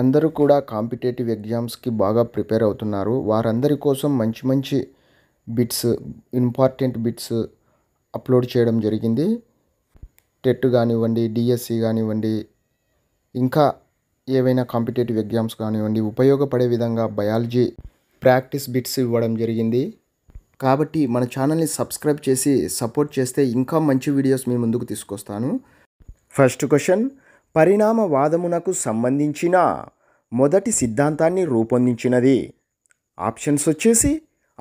అందరూ కూడా కాంపిటేటివ్ ఎగ్జామ్స్కి బాగా ప్రిపేర్ అవుతున్నారు వారందరి కోసం మంచి మంచి బిట్స్ ఇంపార్టెంట్ బిట్స్ అప్లోడ్ చేయడం జరిగింది టెట్ కానివ్వండి డిఎస్సి కానివ్వండి ఇంకా ఏవైనా కాంపిటేటివ్ ఎగ్జామ్స్ కానివ్వండి ఉపయోగపడే విధంగా బయాలజీ ప్రాక్టీస్ బిట్స్ ఇవ్వడం జరిగింది కాబట్టి మన ఛానల్ని సబ్స్క్రైబ్ చేసి సపోర్ట్ చేస్తే ఇంకా మంచి వీడియోస్ మీ ముందుకు తీసుకొస్తాను ఫస్ట్ క్వశ్చన్ పరిణామవాదమునకు సంబంధించిన మొదటి సిద్ధాంతాన్ని రూపొందించినది ఆప్షన్స్ వచ్చేసి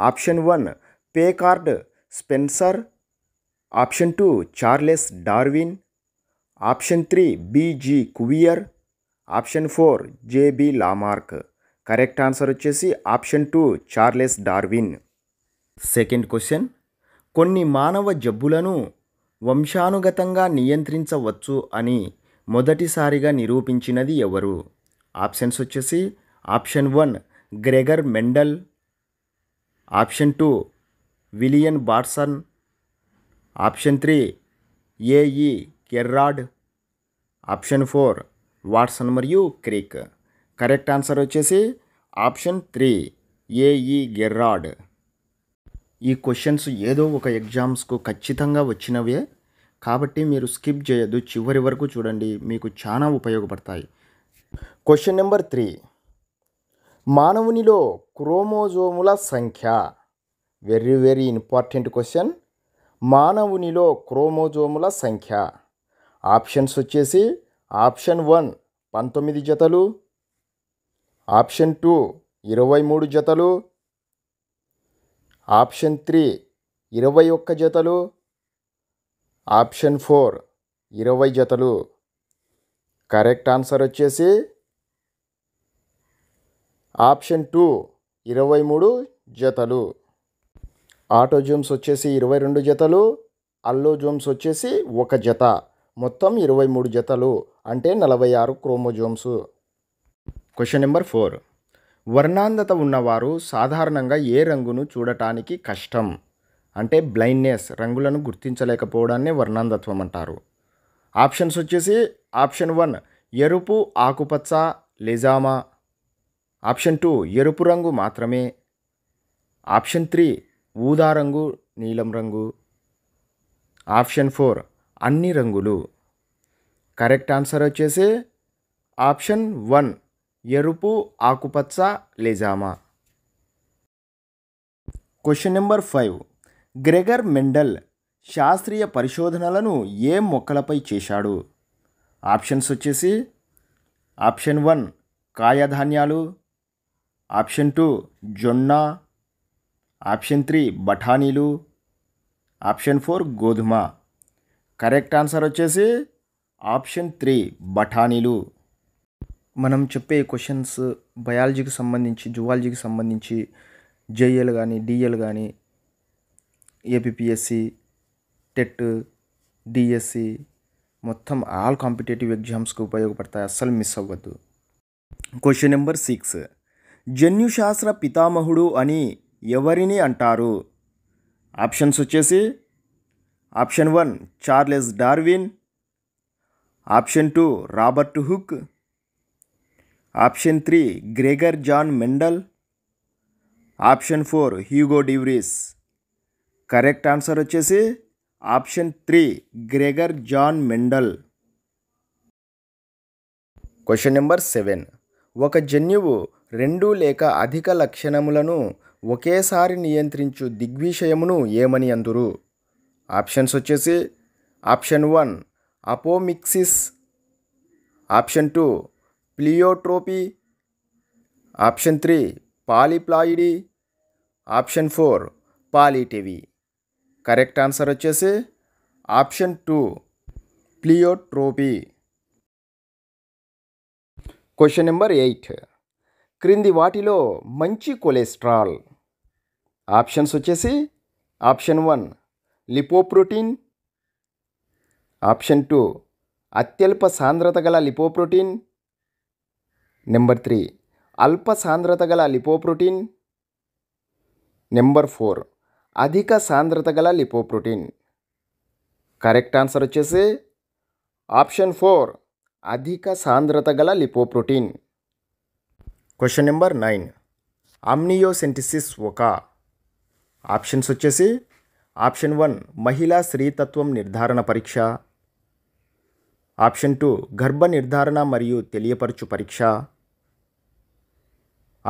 ఆప్షన్ వన్ పేకార్డ్ Spencer option two Charles Darwin option three B G Cuvier option four J B Lamarck correct answer వచ్చేసి option two Charles Darwin second question కొన్ని మానవ జబ్బులను వంశానుగతంగా నియంత్రించవచ్చు అని మొదటిసారిగా నిరూపించినది ఎవరు ఆప్షన్స్ వచ్చేసి option one Gregor Mendel option two William Bateson option three A E Garrod option four Watson మరియు క్రీక్ కరెక్ట్ ఆన్సర్ వచ్చేసి ఆప్షన్ త్రీ ఏఈ గెర్రాడ్ ఈ క్వశ్చన్స్ ఏదో ఒక ఎగ్జామ్స్కు ఖచ్చితంగా వచ్చినవే కాబట్టి మీరు స్కిప్ చేయొద్దు చివరి వరకు చూడండి మీకు చాలా ఉపయోగపడతాయి క్వశ్చన్ నెంబర్ త్రీ మానవునిలో క్రోమోజోముల సంఖ్య వెరీ వెరీ ఇంపార్టెంట్ క్వశ్చన్ మానవునిలో క్రోమోజోముల సంఖ్య ఆప్షన్స్ వచ్చేసి ఆప్షన్ వన్ పంతొమ్మిది జతలు ఆప్షన్ టూ ఇరవై మూడు జతలు ఆప్షన్ త్రీ ఇరవై ఒక్క జతలు ఆప్షన్ ఫోర్ ఇరవై జతలు కరెక్ట్ ఆన్సర్ వచ్చేసి ఆప్షన్ టూ ఇరవై మూడు జతలు ఆటో జూమ్స్ వచ్చేసి ఇరవై రెండు జతలు అల్లో జూమ్స్ వచ్చేసి ఒక జత మొత్తం ఇరవై మూడు జతలు అంటే నలభై ఆరు క్రోమోజోమ్స్ క్వశ్చన్ నెంబర్ ఫోర్ వర్ణాంధత ఉన్నవారు సాధారణంగా ఏ రంగును చూడటానికి కష్టం అంటే బ్లైండ్నెస్ రంగులను గుర్తించలేకపోవడాన్ని వర్ణందత్వం అంటారు ఆప్షన్స్ వచ్చేసి ఆప్షన్ వన్ ఎరుపు ఆకుపచ్చ లెజామా ఆప్షన్ టూ ఎరుపు రంగు మాత్రమే ఆప్షన్ త్రీ ఊదా రంగు నీలం రంగు ఆప్షన్ ఫోర్ అన్ని రంగులు కరెక్ట్ ఆన్సర్ వచ్చేసి ఆప్షన్ వన్ ఎరుపు ఆకుపచ్చ లెజామా question number five Gregor Mendel శాస్త్రీయ పరిశోధనలను ఏ మొక్కలపై చేశాడు ఆప్షన్స్ వచ్చేసి ఆప్షన్ వన్ కాయధాన్యాలు ఆప్షన్ టూ జొన్న ఆప్షన్ త్రీ బఠానీలు ఆప్షన్ ఫోర్ గోధుమ కరెక్ట్ ఆన్సర్ వచ్చేసి ఆప్షన్ త్రీ బఠానీలు మనం చెప్పే క్వశ్చన్స్ బయాలజీకి సంబంధించి జువాలజీకి సంబంధించి జేఎల్ కానీ డిఎల్ కానీ ఏపీపీఎస్సీ టెట్ డిఎస్సి మొత్తం ఆల్ కాంపిటేటివ్ ఎగ్జామ్స్కి ఉపయోగపడతాయి అస్సలు మిస్ అవ్వద్దు క్వశ్చన్ నెంబర్ సిక్స్ జన్యుశాస్త్ర పితామహుడు అని ఎవరిని అంటారు ఆప్షన్స్ వచ్చేసి option one Charles Darwin option two Robert Hooke option three Gregor Johann Mendel option four Hugo de Vries correct answer వచ్చేసి option three Gregor Johann Mendel question number seven ఒక జన్యువు రెండు లేక అధిక లక్షణములను ఒకేసారి నియంత్రించు దిగ్విషయమును ఏమని అందురు ఆప్షన్స్ వచ్చేసి option one apomixis option two pleiotropy option three polyploidy option four పాలిటివి కరెక్ట్ ఆన్సర్ వచ్చేసి option two pleiotropy question number eight క్రింది వాటిలో మంచి కొలెస్ట్రాల్ ఆప్షన్స్ వచ్చేసి option one lipoprotein option two అత్యల్ప సాంద్రత గల లిపోప్రోటీన్ నెంబర్ త్రీ అల్ప సాంద్రత గల లిపోప్రోటీన్ నెంబర్ ఫోర్ అధిక సాంద్రత గల లిపోప్రోటీన్ కరెక్ట్ ఆన్సర్ వచ్చేసి ఆప్షన్ ఫోర్ అధిక సాంద్రత గల lipoprotein question number nine amniocentesis ఒక ఆప్షన్స్ వచ్చేసి ఆప్షన్ వన్ మహిళా స్త్రీతత్వం నిర్ధారణ పరీక్ష ఆప్షన్ టూ గర్భ నిర్ధారణ మరియు తెలియపరచు పరీక్ష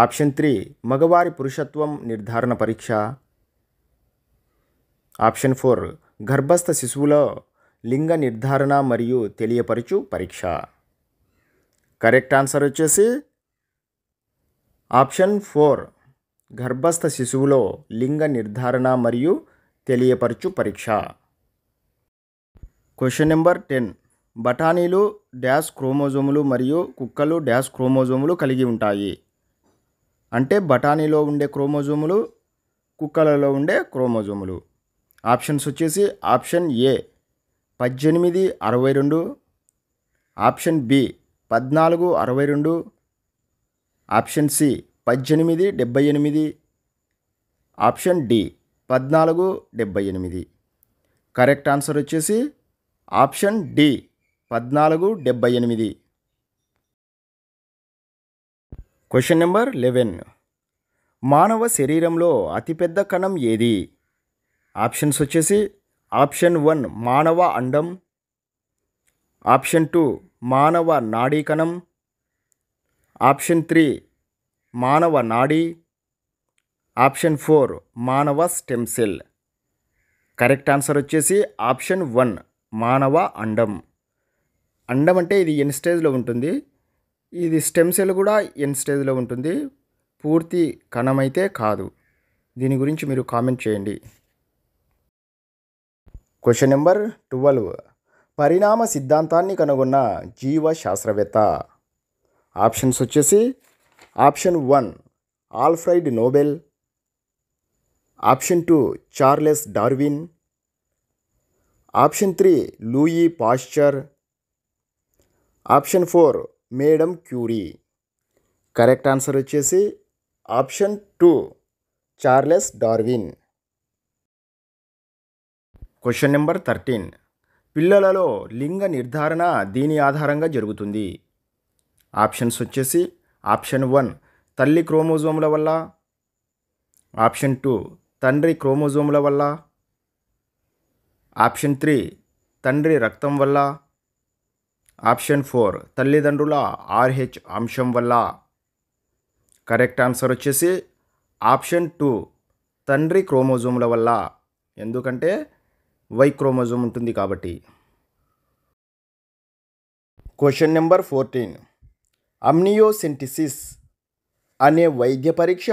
ఆప్షన్ త్రీ మగవారి పురుషత్వం నిర్ధారణ పరీక్ష ఆప్షన్ ఫోర్ గర్భస్థ శిశువులో లింగ నిర్ధారణ మరియు తెలియపరచు పరీక్ష కరెక్ట్ ఆన్సర్ వచ్చేసి ఆప్షన్ ఫోర్ గర్భస్థ శిశువులో లింగ నిర్ధారణ మరియు తెలియపరచు పరీక్ష క్వశ్చన్ నెంబర్ టెన్ బఠానీలు డ్యాష్ క్రోమోజోములు మరియు కుక్కలు డ్యాష్ క్రోమోజోములు కలిగి ఉంటాయి అంటే బఠానీలో ఉండే క్రోమోజోములు కుక్కలలో ఉండే క్రోమోజోములు ఆప్షన్స్ వచ్చేసి ఆప్షన్ ఏ పద్దెనిమిది అరవై రెండు ఆప్షన్ బి పద్నాలుగు అరవై రెండు ఆప్షన్ సి పద్దెనిమిది డెబ్బై ఎనిమిది ఆప్షన్ డి పద్నాలుగు డెబ్బై ఎనిమిది కరెక్ట్ ఆన్సర్ వచ్చేసి ఆప్షన్ డి పద్నాలుగు డెబ్బై ఎనిమిది క్వశ్చన్ నెంబర్ లెవెన్ మానవ శరీరంలో అతిపెద్ద కణం ఏది ఆప్షన్స్ వచ్చేసి ఆప్షన్ వన్ మానవ అండం ఆప్షన్ టూ మానవ నాడీకణం ఆప్షన్ త్రీ మానవ నాడీ ఆప్షన్ ఫోర్ మానవ స్టెమ్ సెల్ కరెక్ట్ ఆన్సర్ వచ్చేసి ఆప్షన్ వన్ మానవ అండం అండం అంటే ఇది ఎన్ స్టేజ్లో ఉంటుంది ఇది స్టెమ్ సెల్ కూడా ఎన్ స్టేజ్లో ఉంటుంది పూర్తి కణమైతే కాదు దీని గురించి మీరు కామెంట్ చేయండి క్వశ్చన్ నెంబర్ ట్వెల్వ్ పరిణామ సిద్ధాంతాన్ని కనుగొన్న జీవ శాస్త్రవేత్త ఆప్షన్స్ వచ్చేసి option one Alfred Nobel option two Charles Darwin option three Louis Pasteur option four madam Curie correct answer వచ్చేసి option two Charles Darwin question number thirteen పిల్లలలో లింగ నిర్ధారణ దీని ఆధారంగా జరుగుతుంది ఆప్షన్స్ వచ్చేసి ఆప్షన్ వన్ తల్లి క్రోమోజోముల వల్ల ఆప్షన్ టూ తండ్రి క్రోమోజోముల వల్ల ఆప్షన్ త్రీ తండ్రి రక్తం వల్ల ఆప్షన్ ఫోర్ తల్లిదండ్రుల ఆర్హెచ్ అంశం వల్ల కరెక్ట్ ఆన్సర్ వచ్చేసి ఆప్షన్ టూ తండ్రి క్రోమోజోముల వల్ల ఎందుకంటే వై క్రోమోజోమ్ ఉంటుంది కాబట్టి క్వశ్చన్ నెంబర్ ఫోర్టీన్ అమ్నియోసెంటిసిస్ అనే వైద్య పరీక్ష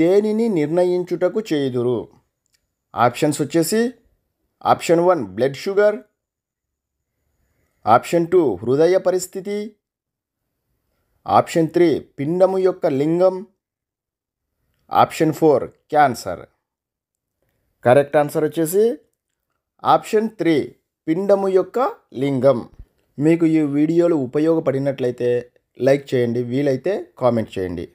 దేనిని నిర్ణయించుటకు చేయుదురు ఆప్షన్స్ వచ్చేసి option one blood sugar option two హృదయ పరిస్థితి ఆప్షన్ త్రీ పిండము యొక్క లింగం option four cancer correct answer వచ్చేసి ఆప్షన్ త్రీ పిండము యొక్క లింగం మీకు ఈ వీడియోలు ఉపయోగపడినట్లయితే లైక్ చేయండి వీలైతే కామెంట్ చేయండి